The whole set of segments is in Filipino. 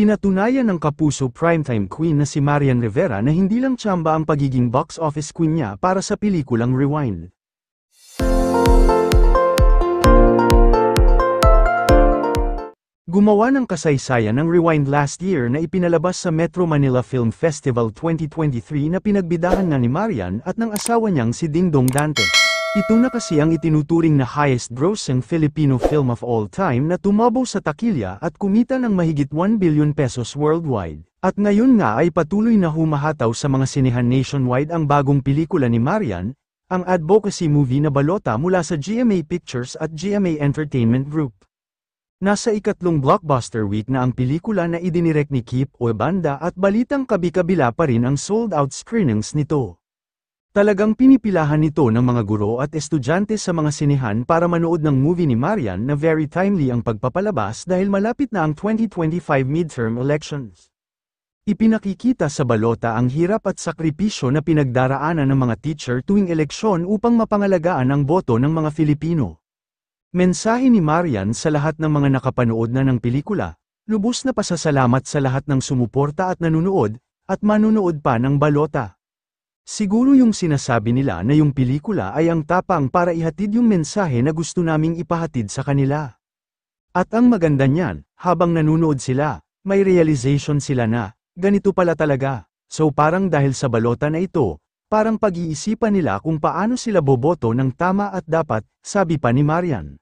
Pinatunayan ng kapuso primetime queen na si Marian Rivera na hindi lang tsamba ang pagiging box office queen niya para sa pelikulang Rewind. Gumawa ng kasaysayan ng Rewind last year na ipinalabas sa Metro Manila Film Festival 2023 na pinagbidahan na ni Marian at ng asawa niyang si Dingdong Dantes. Ito na kasi ang itinuturing na highest-grossing Filipino film of all time na tumabaw sa takilya at kumita ng mahigit 1 billion pesos worldwide. At ngayon nga ay patuloy na humahataw sa mga sinehan nationwide ang bagong pelikula ni Marian, ang advocacy movie na balota mula sa GMA Pictures at GMA Entertainment Group. Nasa ikatlong blockbuster week na ang pelikula na idinirek ni Kip Uebanda at balitang kabi-kabila pa rin ang sold-out screenings nito. Talagang pinipilahan nito ng mga guro at estudyante sa mga sinehan para manood ng movie ni Marian na very timely ang pagpapalabas dahil malapit na ang 2025 midterm elections. Ipinakikita sa balota ang hirap at sakripisyo na pinagdaraanan ng mga teacher tuwing eleksyon upang mapangalagaan ang boto ng mga Filipino. Mensahe ni Marian sa lahat ng mga nakapanood na ng pelikula, lubos na pasasalamat sa lahat ng sumuporta at nanunood, at manunood pa ng balota. Siguro yung sinasabi nila na yung pelikula ay ang tapang para ihatid yung mensahe na gusto naming ipahatid sa kanila. At ang maganda niyan, habang nanunood sila, may realization sila na, ganito pala talaga. So parang dahil sa balota na ito, parang pag-iisipan nila kung paano sila boboto ng tama at dapat, sabi pa ni Marian.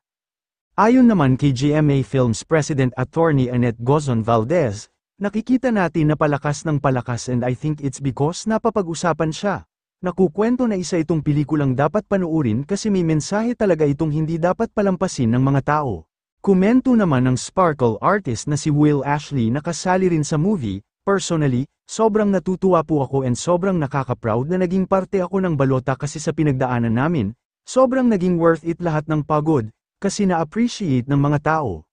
Ayon naman kay GMA Films President Attorney Annette Gozon Valdez, Nakikita natin na palakas ng palakas and I think it's because napapag-usapan siya. Nakukwento na isa itong pelikulang dapat panuurin kasi may mensahe talaga itong hindi dapat palampasin ng mga tao. Kumento naman ng Sparkle artist na si Will Ashley na kasali rin sa movie, Personally, sobrang natutuwa po ako and sobrang nakaka-proud na naging parte ako ng balota kasi sa pinagdaanan namin, sobrang naging worth it lahat ng pagod, kasi na-appreciate ng mga tao.